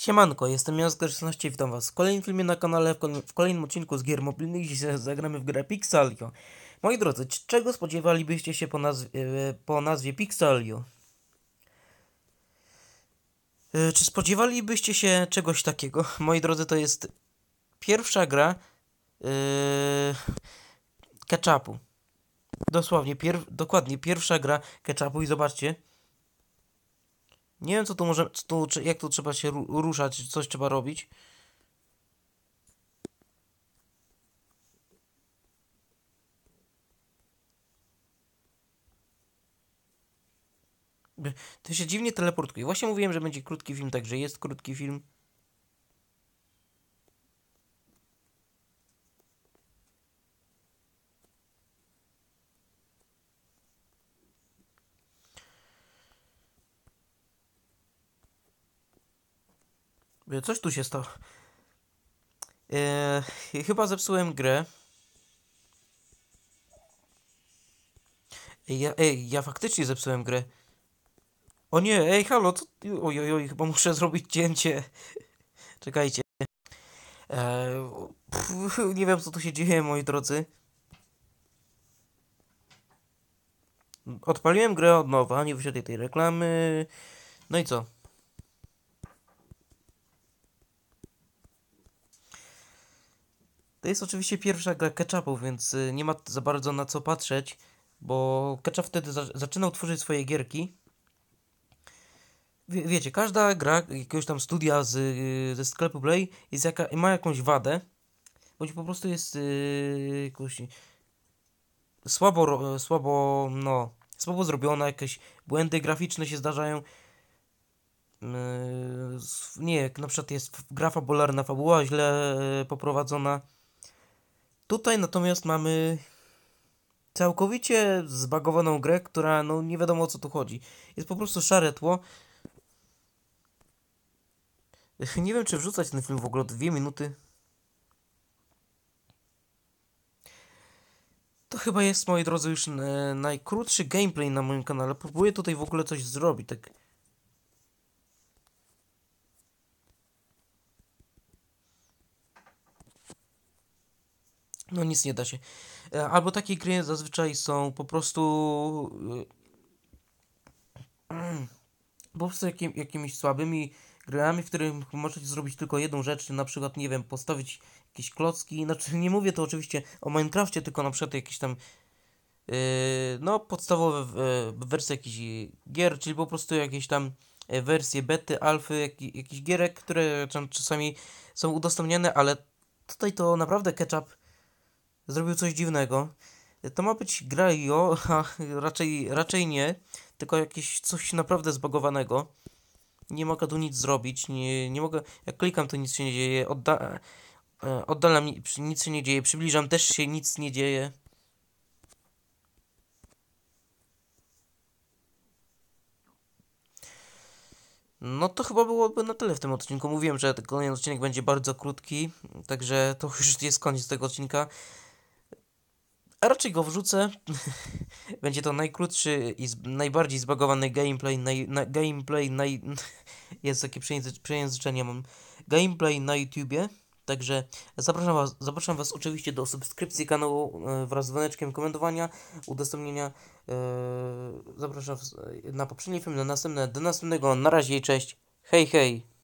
Siemanko, jestem Miasto i witam was w kolejnym filmie na kanale, w, kolejnym odcinku z gier mobilnych. Dzisiaj zagramy w grę Pixelio. Moi drodzy, czego spodziewalibyście się po, nazw e, po nazwie Pixelio? E, czy spodziewalibyście się czegoś takiego? Moi drodzy, to jest pierwsza gra yy, ketchupu. Dosłownie, pier dokładnie pierwsza gra ketchupu i zobaczcie, nie wiem, co tu może, co tu, jak tu trzeba się ruszać, coś trzeba robić. To się dziwnie teleportuje. Właśnie mówiłem, że będzie krótki film, także jest krótki film. Coś tu się stało. Eee, yy, chyba zepsułem grę. Ej ja, ej, ja faktycznie zepsułem grę. O nie, ej, halo, to... oj oj, chyba muszę zrobić cięcie. Czekajcie. Eee, pff, nie wiem, co tu się dzieje, moi drodzy. Odpaliłem grę od nowa, nie wysiadli tej reklamy. No i co? To jest oczywiście pierwsza gra Ketchupu, więc y, nie ma za bardzo na co patrzeć, bo Ketchup wtedy za zaczynał tworzyć swoje gierki. Wie wiecie, każda gra jakiegoś tam studia z, yy, ze sklepu Play jest jaka, ma jakąś wadę, bądź po prostu jest yy, jakoś słabo, słabo, no, słabo zrobiona, jakieś błędy graficzne się zdarzają. Yy, nie, jak na przykład jest gra fabularna, fabuła źle y, poprowadzona. Tutaj natomiast mamy całkowicie zbagowaną grę, która no nie wiadomo o co tu chodzi. Jest po prostu szare tło. Nie wiem czy wrzucać ten film w ogóle dwie minuty. To chyba jest, moi drodzy, już e, najkrótszy gameplay na moim kanale. Próbuję tutaj w ogóle coś zrobić, tak no nic nie da się. E, albo takie gry zazwyczaj są po prostu e, po prostu jakim, jakimiś słabymi grami, w którym możecie zrobić tylko jedną rzecz, na przykład, nie wiem, postawić jakieś klocki, znaczy nie mówię to oczywiście o Minecraftie, tylko na przykład jakieś tam e, no, podstawowe wersje jakichś gier, czyli po prostu jakieś tam wersje bety, alfy, jak, jakichś gierek, które czasami są udostępniane, ale tutaj to naprawdę ketchup zrobił coś dziwnego. To ma być gra IO, a raczej, raczej nie, tylko jakieś coś naprawdę zbagowanego. Nie mogę tu nic zrobić, nie, nie mogę, jak klikam to nic się nie dzieje, Odda, e, oddalam, nic się nie dzieje, przybliżam też się nic nie dzieje. No to chyba byłoby na tyle w tym odcinku. Mówiłem, że kolejny odcinek będzie bardzo krótki, także to już jest koniec tego odcinka. A raczej go wrzucę. Będzie to najkrótszy i najbardziej zbagowany gameplay. Naj, na, gameplay naj... Jest takie przejęzyczenie mam. Gameplay na YouTubie. Także zapraszam was, zapraszam was oczywiście do subskrypcji kanału e, wraz z dzwoneczkiem komentowania, udostępnienia. E, zapraszam na poprzedni film, na następne. Do następnego. Na razie, cześć. Hej, hej.